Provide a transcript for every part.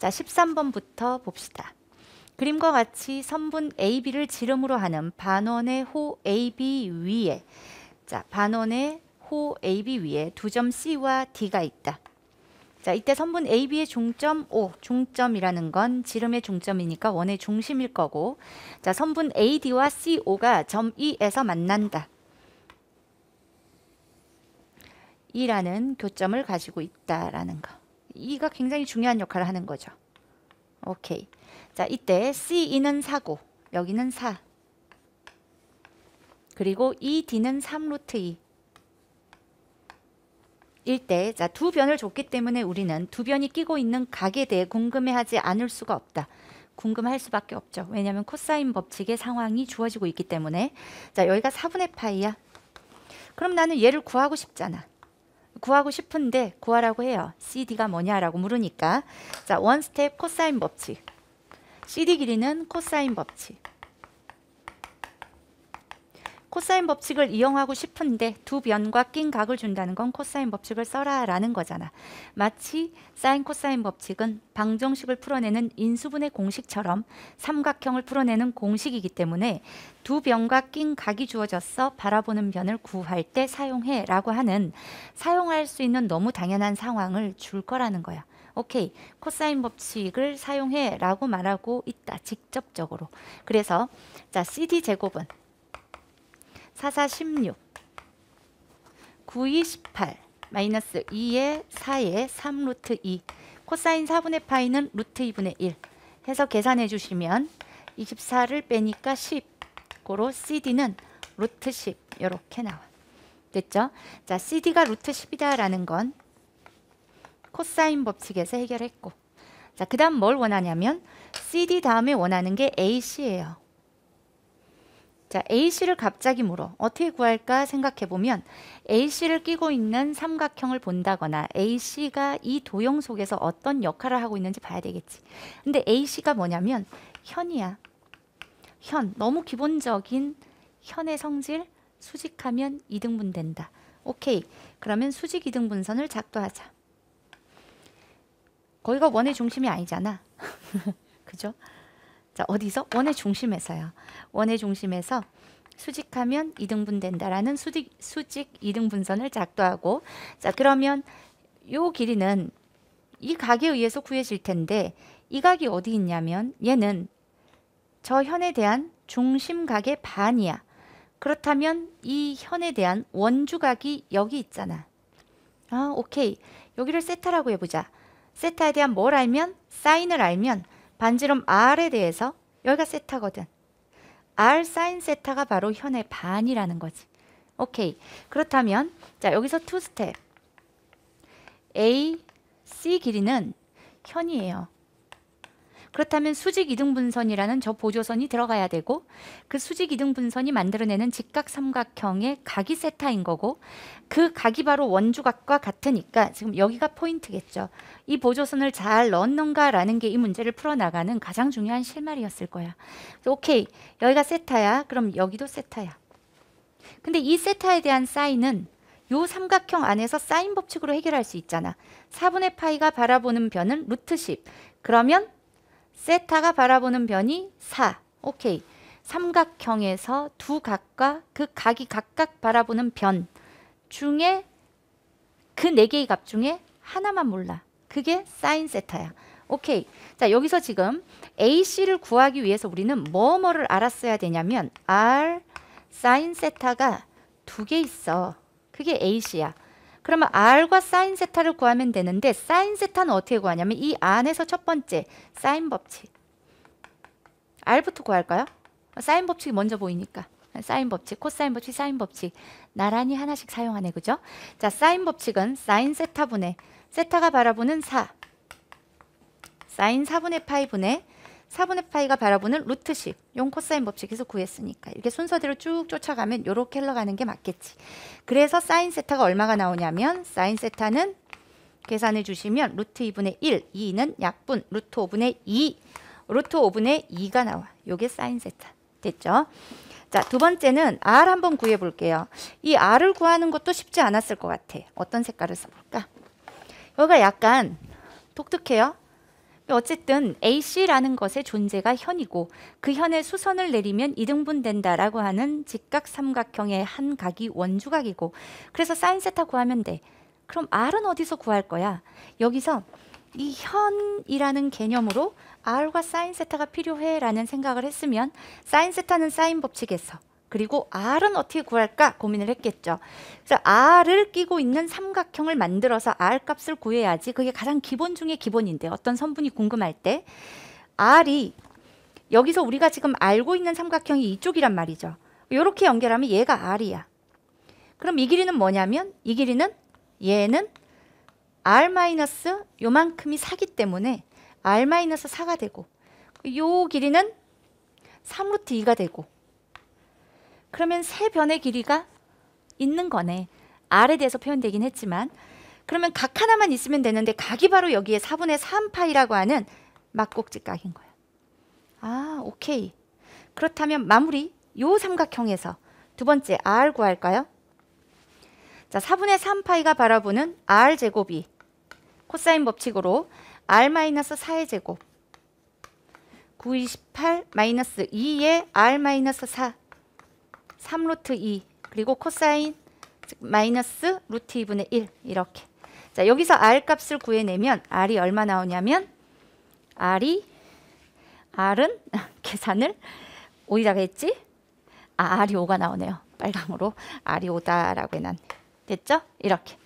자, 13번부터 봅시다. 그림과 같이 선분 AB를 지름으로 하는 반원의 호 AB 위에 자, 반원의 호 AB 위에 두 점 C와 D가 있다. 자, 이때 선분 AB의 중점 O, 중점이라는 건 지름의 중점이니까 원의 중심일 거고 자, 선분 AD와 CO가 점 E에서 만난다. 이라는 교점을 가지고 있다라는 거. 이가 굉장히 중요한 역할을 하는 거죠. 오케이. 자, 이때 C2는 4고 여기는 4. 그리고 ED는 3루트 2. 일때 자, 두 변을 줬기 때문에 우리는 두 변이 끼고 있는 각에 대해 궁금해하지 않을 수가 없다. 궁금할 수밖에 없죠. 왜냐하면 코사인 법칙의 상황이 주어지고 있기 때문에 자 여기가 4분의 파이야. 그럼 나는 얘를 구하고 싶잖아. 구하고 싶은데 구하라고 해요. CD가 뭐냐라고 물으니까. 자, 원스텝 코사인 법칙. CD 길이는 코사인 법칙. 코사인 법칙을 이용하고 싶은데 두 변과 낀 각을 준다는 건 코사인 법칙을 써라라는 거잖아. 마치 사인 코사인 법칙은 방정식을 풀어내는 인수분의 공식처럼 삼각형을 풀어내는 공식이기 때문에 두 변과 낀 각이 주어져서 바라보는 변을 구할 때 사용해라고 하는 사용할 수 있는 너무 당연한 상황을 줄 거라는 거야. 오케이 코사인 법칙을 사용해 라고 말하고 있다 직접적으로 그래서 자 CD 제곱은 44, 16 9, 2, 18 마이너스 2에 4에 3 루트 2 코사인 4분의 파이는 루트 2분의 1 해서 계산해 주시면 24를 빼니까 10 고로 CD는 루트 10 이렇게 나와 됐죠? 자 CD가 루트 10이다라는 건 코사인 법칙에서 해결했고 자그 다음 뭘 원하냐면 CD 다음에 원하는 게 AC예요 자, A씨를 갑자기 물어. 어떻게 구할까 생각해보면 A씨를 끼고 있는 삼각형을 본다거나 A씨가 이 도형 속에서 어떤 역할을 하고 있는지 봐야 되겠지. 근데 A씨가 뭐냐면 현이야. 현. 너무 기본적인 현의 성질 수직하면 이등분 된다. 오케이. 그러면 수직 이등분선을 작도하자. 거기가 원의 중심이 아니잖아. 그죠? 자, 어디서? 원의 중심에서요. 원의 중심에서 수직하면 이등분 된다라는 수직, 수직 이등분선을 작도하고 자, 그러면 요 길이는 이 각에 의해서 구해질 텐데 이 각이 어디 있냐면 얘는 저 현에 대한 중심각의 반이야. 그렇다면 이 현에 대한 원주각이 여기 있잖아. 아, 오케이. 여기를 세타라고 해보자. 세타에 대한 뭘 알면? 사인을 알면 반지름 R에 대해서 여기가 세타거든. R 사인 세타가 바로 현의 반이라는 거지. 오케이. 그렇다면 자 여기서 투 스텝. A, C 길이는 현이에요. 그렇다면 수직 이등 분선이라는 저 보조선이 들어가야 되고 그 수직 이등 분선이 만들어내는 직각 삼각형의 각이 세타인 거고 그 각이 바로 원주각과 같으니까 지금 여기가 포인트겠죠. 이 보조선을 잘 넣었는가라는 게 이 문제를 풀어나가는 가장 중요한 실마리였을 거야. 오케이 여기가 세타야. 그럼 여기도 세타야. 근데 이 세타에 대한 사인은 요 삼각형 안에서 사인 법칙으로 해결할 수 있잖아. 4분의 파이가 바라보는 변은 루트 10. 그러면 세타가 바라보는 변이 4. 오케이. 삼각형에서 두 각과 그 각이 각각 바라보는 변 중에 그 네 개의 값 중에 하나만 몰라. 그게 사인 세타야. 오케이. 자, 여기서 지금 AC를 구하기 위해서 우리는 뭐뭐를 알았어야 되냐면 R 사인 세타가 두 개 있어. 그게 AC야. 그러면 R과 사인 세타를 구하면 되는데 사인 세타는 어떻게 구하냐면 이 안에서 첫 번째 사인 법칙 R부터 구할까요? 사인 법칙이 먼저 보이니까 사인 법칙, 코사인 법칙, 사인 법칙 나란히 하나씩 사용하네 그죠? 자 사인 법칙은 사인 세타분의 세타가 바라보는 4 사인 4분의 파이분의 4분의 파이가 바라보는 루트식 용 코사인 법칙에서 구했으니까 이렇게 순서대로 쭉 쫓아가면 요렇게 흘러가는 게 맞겠지. 그래서 사인 세타가 얼마가 나오냐면 사인 세타는 계산해 주시면 루트 2분의 1, 2는 약분, 루트 5분의 2, 루트 5분의 2가 나와. 요게 사인 세타. 됐죠? 자, 두 번째는 R 한번 구해 볼게요. 이 R을 구하는 것도 쉽지 않았을 것 같아. 어떤 색깔을 써볼까? 여기가 약간 독특해요. 어쨌든 A씨라는 것의 존재가 현이고 그현의 수선을 내리면 이등분된다라고 하는 직각 삼각형의 한 각이 원주각이고 그래서 사인 세타 구하면 돼. 그럼 R은 어디서 구할 거야? 여기서 이 현이라는 개념으로 R과 사인 세타가 필요해라는 생각을 했으면 사인 세타는 사인 법칙에서 그리고 R은 어떻게 구할까 고민을 했겠죠. 그래서 R을 끼고 있는 삼각형을 만들어서 R 값을 구해야지 그게 가장 기본 중에 기본인데 어떤 선분이 궁금할 때 R이 여기서 우리가 지금 알고 있는 삼각형이 이쪽이란 말이죠. 이렇게 연결하면 얘가 R이야. 그럼 이 길이는 뭐냐면 이 길이는 얘는 R 마이너스 요만큼이 4기 때문에 R 마이너스 4가 되고 요 길이는 3루트 2가 되고 그러면 세 변의 길이가 있는 거네. 알에 대해서 표현되긴 했지만 그러면 각 하나만 있으면 되는데 각이 바로 여기에 4분의 3파이라고 하는 막꼭지 각인 거예요. 아, 오케이. 그렇다면 마무리 요 삼각형에서 두 번째 R 구할까요? 자, 4분의 3파이가 바라보는 R 제곱이 코사인 법칙으로 R-4의 제곱 9, 28, 마이너스 2의 R-4 3루트 2 그리고 코사인 즉 마이너스 루트 2분의 1 이렇게 자 여기서 R 값을 구해내면 R이 얼마 나오냐면 R이 R은 계산을 오이라고 했지? 아 R이 5가 나오네요 빨강으로 R이 5다라고 해놨네 됐죠? 이렇게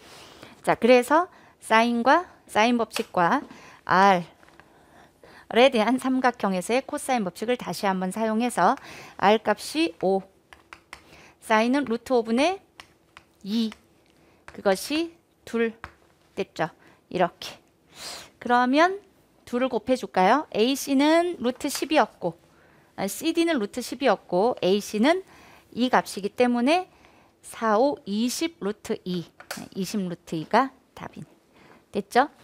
자 그래서 사인과 사인 법칙과 R에 대한 삼각형에서의 코사인 법칙을 다시 한번 사용해서 R 값이 5 사인은 루트 5분의 2 그것이 둘 됐죠. 이렇게 그러면 둘을 곱해줄까요? AC는 루트 10이었고 CD는 루트 10이었고 AC는 이 값이기 때문에 4, 5, 20 루트 2 20 루트 2가 답이 됐죠?